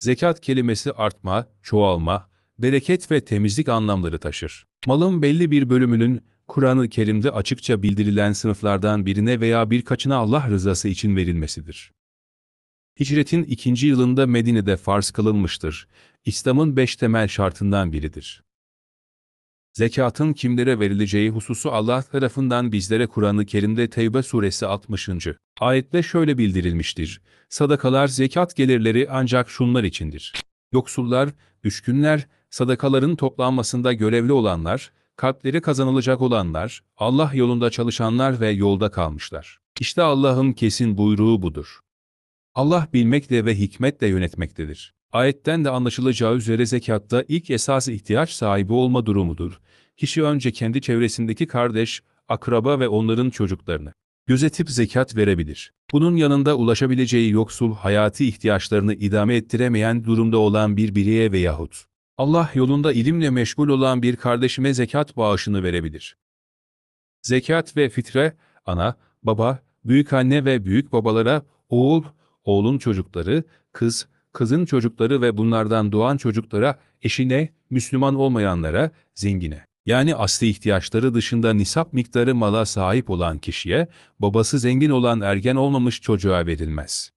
Zekat kelimesi artma, çoğalma, bereket ve temizlik anlamları taşır. Malın belli bir bölümünün Kur'an-ı Kerim'de açıkça bildirilen sınıflardan birine veya birkaçına Allah rızası için verilmesidir. Hicretin ikinci yılında Medine'de farz kılınmıştır. İslam'ın beş temel şartından biridir. Zekatın kimlere verileceği hususu Allah tarafından bizlere Kur'an-ı Kerim'de Tevbe suresi 60. Ayette şöyle bildirilmiştir. Sadakalar zekat gelirleri ancak şunlar içindir. Yoksullar, düşkünler, sadakaların toplanmasında görevli olanlar, kalpleri kazanılacak olanlar, Allah yolunda çalışanlar ve yolda kalmışlar. İşte Allah'ın kesin buyruğu budur. Allah bilmekle ve hikmetle yönetmektedir. Ayetten de anlaşılacağı üzere zekatta ilk esas ihtiyaç sahibi olma durumudur. Kişi önce kendi çevresindeki kardeş, akraba ve onların çocuklarını, gözetip zekat verebilir. Bunun yanında ulaşabileceği yoksul hayati ihtiyaçlarını idame ettiremeyen durumda olan bir bireye veyahut Allah yolunda ilimle meşgul olan bir kardeşime zekat bağışını verebilir. Zekat ve fitre, ana, baba, büyük anne ve büyük babalara oğul, oğlun çocukları, kız, kızın çocukları ve bunlardan doğan çocuklara, eşine, Müslüman olmayanlara, zengine yani asli ihtiyaçları dışında nisap miktarı mala sahip olan kişiye, babası zengin olan ergen olmamış çocuğa verilmez.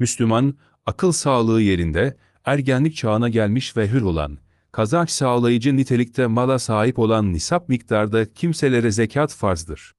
Müslüman, akıl sağlığı yerinde, ergenlik çağına gelmiş ve hür olan, kazanç sağlayıcı nitelikte mala sahip olan nisap miktarda kimselere zekat farzdır.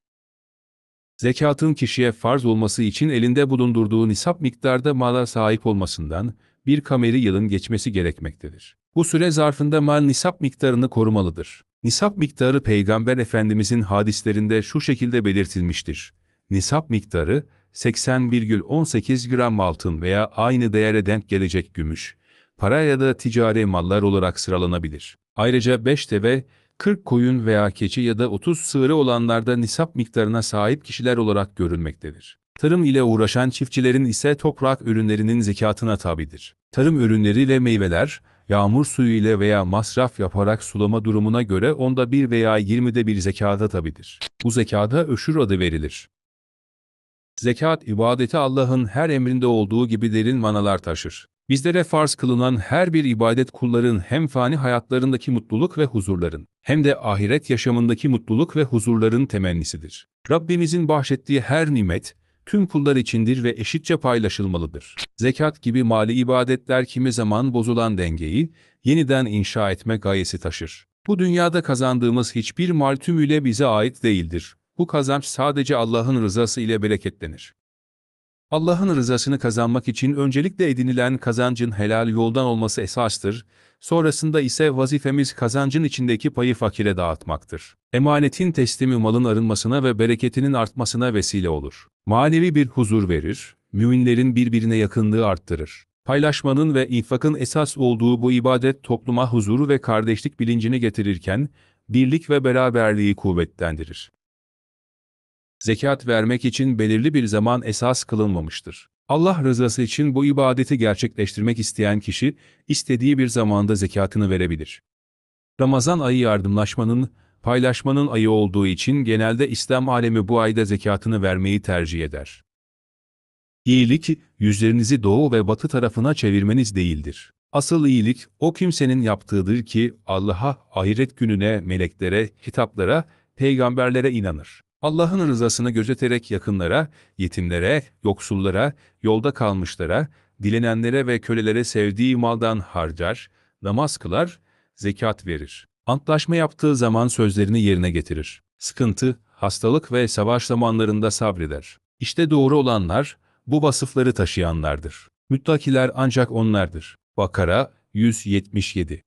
Zekatın kişiye farz olması için elinde bulundurduğu nisap miktarda mala sahip olmasından bir kameri yılın geçmesi gerekmektedir. Bu süre zarfında mal nisap miktarını korumalıdır. Nisap miktarı Peygamber Efendimizin hadislerinde şu şekilde belirtilmiştir. Nisap miktarı 80,18 gram altın veya aynı değere denk gelecek gümüş, para ya da ticari mallar olarak sıralanabilir. Ayrıca 5 deve, 40 koyun veya keçi ya da 30 sığırı olanlarda nisap miktarına sahip kişiler olarak görülmektedir. Tarım ile uğraşan çiftçilerin ise toprak ürünlerinin zekatına tabidir. Tarım ürünleriyle meyveler, yağmur suyu ile veya masraf yaparak sulama durumuna göre onda 1 veya 20'de bir zekada tabidir. Bu zekada öşür adı verilir. Zekat ibadeti Allah'ın her emrinde olduğu gibi derin manalar taşır. Bizlere farz kılınan her bir ibadet kulların hem fani hayatlarındaki mutluluk ve huzurların, hem de ahiret yaşamındaki mutluluk ve huzurların temennisidir. Rabbimizin bahşettiği her nimet, tüm kullar içindir ve eşitçe paylaşılmalıdır. Zekat gibi mali ibadetler kimi zaman bozulan dengeyi yeniden inşa etme gayesi taşır. Bu dünyada kazandığımız hiçbir mal tümüyle bize ait değildir. Bu kazanç sadece Allah'ın rızası ile bereketlenir. Allah'ın rızasını kazanmak için öncelikle edinilen kazancın helal yoldan olması esastır, sonrasında ise vazifemiz kazancın içindeki payı fakire dağıtmaktır. Emanetin teslimi malın arınmasına ve bereketinin artmasına vesile olur. Manevi bir huzur verir, müminlerin birbirine yakınlığı arttırır. Paylaşmanın ve infakın esas olduğu bu ibadet topluma huzuru ve kardeşlik bilincini getirirken, birlik ve beraberliği kuvvetlendirir zekat vermek için belirli bir zaman esas kılınmamıştır. Allah rızası için bu ibadeti gerçekleştirmek isteyen kişi, istediği bir zamanda zekatını verebilir. Ramazan ayı yardımlaşmanın, paylaşmanın ayı olduğu için genelde İslam alemi bu ayda zekatını vermeyi tercih eder. İyilik, yüzlerinizi doğu ve batı tarafına çevirmeniz değildir. Asıl iyilik, o kimsenin yaptığıdır ki Allah'a, ahiret gününe, meleklere, kitaplara, peygamberlere inanır. Allah'ın rızasını gözeterek yakınlara, yetimlere, yoksullara, yolda kalmışlara, dilenenlere ve kölelere sevdiği maldan harcar, namaz kılar, zekat verir. Antlaşma yaptığı zaman sözlerini yerine getirir. Sıkıntı, hastalık ve savaş zamanlarında sabreder. İşte doğru olanlar, bu vasıfları taşıyanlardır. Müttakiler ancak onlardır. Bakara 177